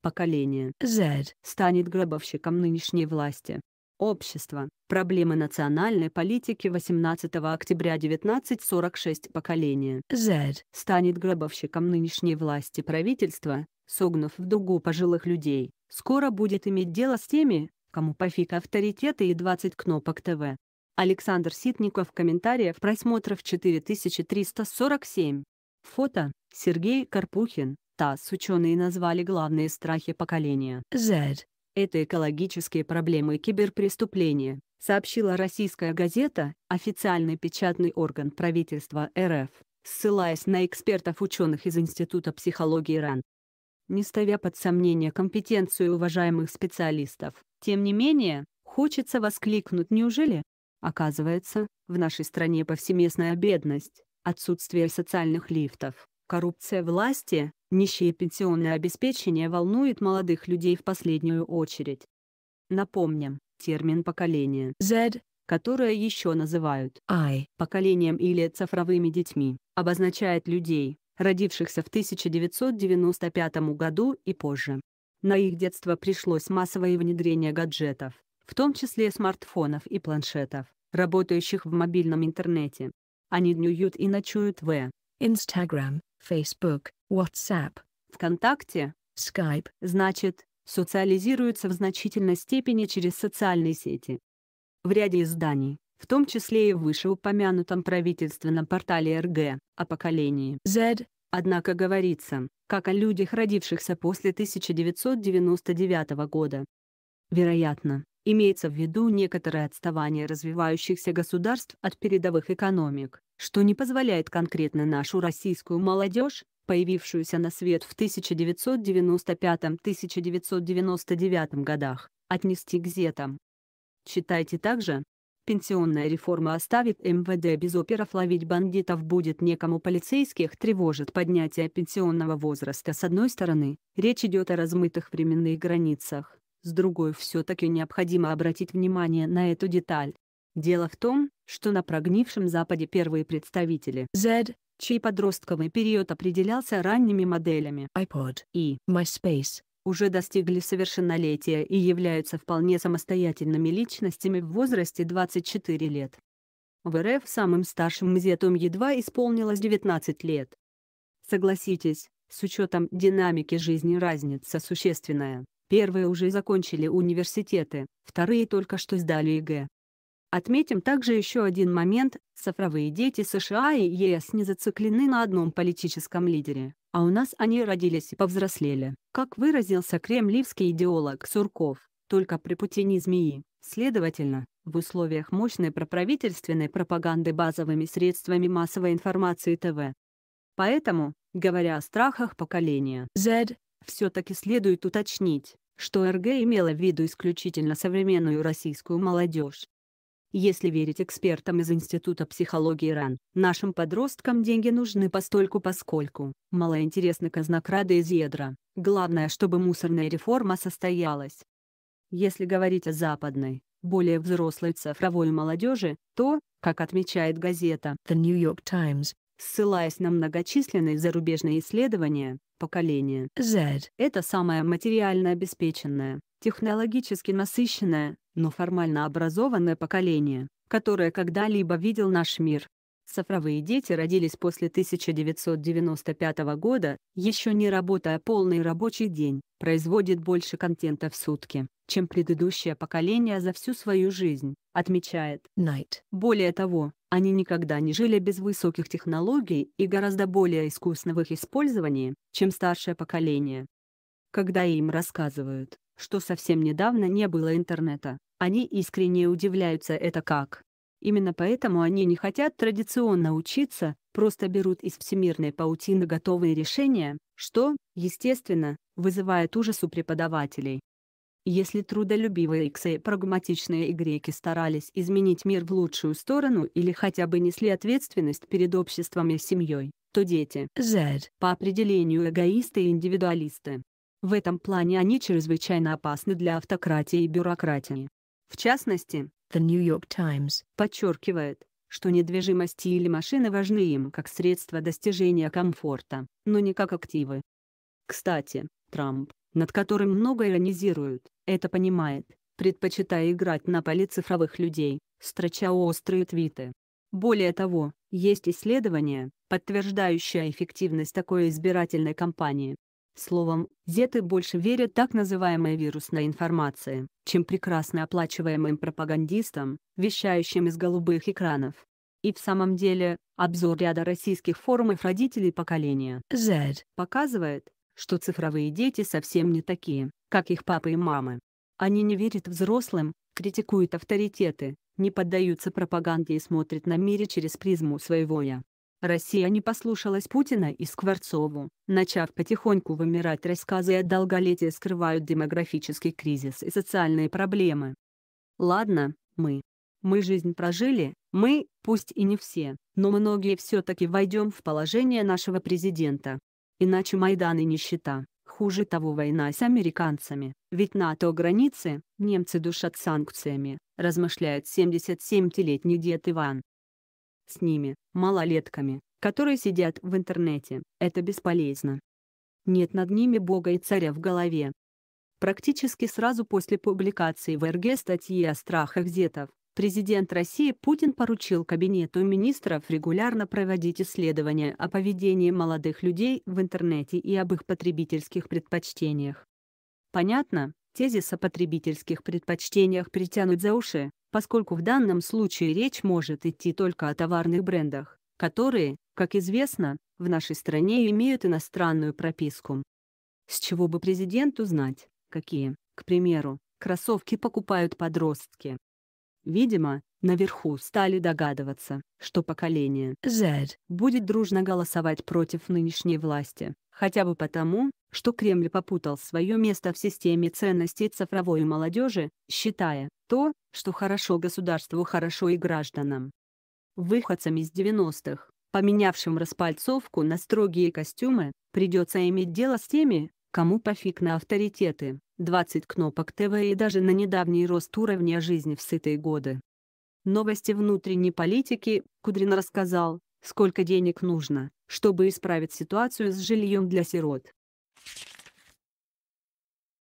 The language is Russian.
поколение Z станет гробовщиком нынешней власти. Общество. Проблемы национальной политики 18 октября 1946 Поколение Z станет гробовщиком нынешней власти правительства, согнув в дугу пожилых людей. Скоро будет иметь дело с теми, кому пофиг авторитеты и 20 кнопок ТВ. Александр Ситников комментариев просмотров 4347. Фото Сергей Карпухин, ТАСС ученые назвали главные страхи поколения Z. Это экологические проблемы и киберпреступления, сообщила российская газета, официальный печатный орган правительства РФ, ссылаясь на экспертов-ученых из Института психологии РАН. Не ставя под сомнение компетенцию уважаемых специалистов, тем не менее, хочется воскликнуть «неужели?» Оказывается, в нашей стране повсеместная бедность, отсутствие социальных лифтов, Коррупция власти, нищее пенсионное обеспечение волнует молодых людей в последнюю очередь. Напомним, термин «поколение» Z, которое еще называют I поколением или цифровыми детьми, обозначает людей, родившихся в 1995 году и позже. На их детство пришлось массовое внедрение гаджетов, в том числе смартфонов и планшетов, работающих в мобильном интернете. Они днюют и ночуют в Instagram, Facebook, WhatsApp, ВКонтакте, Skype, значит, социализируются в значительной степени через социальные сети. В ряде изданий, в том числе и в вышеупомянутом правительственном портале РГ, о поколении Z, однако говорится, как о людях, родившихся после 1999 года. Вероятно, Имеется в виду некоторое отставание развивающихся государств от передовых экономик, что не позволяет конкретно нашу российскую молодежь, появившуюся на свет в 1995-1999 годах, отнести к зетам. Читайте также. Пенсионная реформа оставит МВД без оперов ловить бандитов будет некому полицейских тревожит поднятие пенсионного возраста с одной стороны, речь идет о размытых временных границах, с другой все-таки необходимо обратить внимание на эту деталь. Дело в том, что на прогнившем Западе первые представители Z, чей подростковый период определялся ранними моделями iPod и MySpace, уже достигли совершеннолетия и являются вполне самостоятельными личностями в возрасте 24 лет. В РФ самым старшим мзетом едва исполнилось 19 лет. Согласитесь, с учетом динамики жизни разница существенная. Первые уже закончили университеты, вторые только что сдали ЕГЭ. Отметим также еще один момент, цифровые дети США и ЕС не зациклены на одном политическом лидере, а у нас они родились и повзрослели, как выразился кремлевский идеолог Сурков, только при Путине змеи. Следовательно, в условиях мощной проправительственной пропаганды базовыми средствами массовой информации ТВ. Поэтому, говоря о страхах поколения Z, все-таки следует уточнить, что РГ имела в виду исключительно современную российскую молодежь. Если верить экспертам из Института психологии РАН, нашим подросткам деньги нужны постольку поскольку, мало интересны казнокрады из ядра, главное чтобы мусорная реформа состоялась. Если говорить о западной, более взрослой цифровой молодежи, то, как отмечает газета The New York Times, ссылаясь на многочисленные зарубежные исследования, поколение. Z – это самое материально обеспеченное, технологически насыщенное, но формально образованное поколение, которое когда-либо видел наш мир. Цифровые дети родились после 1995 года, еще не работая полный рабочий день, производит больше контента в сутки, чем предыдущее поколение за всю свою жизнь, отмечает Найт. Более того, они никогда не жили без высоких технологий и гораздо более искусного их использования, чем старшее поколение. Когда им рассказывают, что совсем недавно не было интернета, они искренне удивляются это как. Именно поэтому они не хотят традиционно учиться, просто берут из всемирной паутины готовые решения, что, естественно, вызывает ужас у преподавателей. Если трудолюбивые иксы и прагматичные Игреки старались изменить мир в лучшую сторону или хотя бы несли ответственность перед обществом и семьей, то дети Z по определению эгоисты и индивидуалисты. В этом плане они чрезвычайно опасны для автократии и бюрократии. В частности, The New York Times подчеркивает, что недвижимости или машины важны им как средство достижения комфорта, но не как активы. Кстати, Трамп, над которым много иронизируют, это понимает, предпочитая играть на поле цифровых людей, строча острые твиты. Более того, есть исследования, подтверждающие эффективность такой избирательной кампании. Словом, зеты больше верят так называемой вирусной информации, чем прекрасно оплачиваемым пропагандистам, вещающим из голубых экранов. И в самом деле, обзор ряда российских форумов родителей поколения Z показывает, что цифровые дети совсем не такие, как их папы и мамы. Они не верят взрослым, критикуют авторитеты, не поддаются пропаганде и смотрят на мире через призму своего «я». Россия не послушалась Путина и Скворцову, начав потихоньку вымирать рассказы о долголетии скрывают демографический кризис и социальные проблемы. Ладно, мы. Мы жизнь прожили, мы, пусть и не все, но многие все-таки войдем в положение нашего президента. Иначе Майдан и нищета. Хуже того война с американцами, ведь НАТО границы, немцы душат санкциями, размышляет 77-летний дед Иван. С ними, малолетками, которые сидят в интернете, это бесполезно. Нет над ними бога и царя в голове. Практически сразу после публикации в РГ статьи о страхах зетов, Президент России Путин поручил Кабинету министров регулярно проводить исследования о поведении молодых людей в интернете и об их потребительских предпочтениях. Понятно, тезис о потребительских предпочтениях притянут за уши, поскольку в данном случае речь может идти только о товарных брендах, которые, как известно, в нашей стране имеют иностранную прописку. С чего бы президенту знать, какие, к примеру, кроссовки покупают подростки? Видимо, наверху стали догадываться, что поколение Z будет дружно голосовать против нынешней власти, хотя бы потому, что Кремль попутал свое место в системе ценностей цифровой молодежи, считая то, что хорошо государству хорошо и гражданам. Выходцам из 90-х, поменявшим распальцовку на строгие костюмы, придется иметь дело с теми, Кому пофиг на авторитеты, 20 кнопок ТВ и даже на недавний рост уровня жизни в сытые годы. Новости внутренней политики, Кудрин рассказал, сколько денег нужно, чтобы исправить ситуацию с жильем для сирот.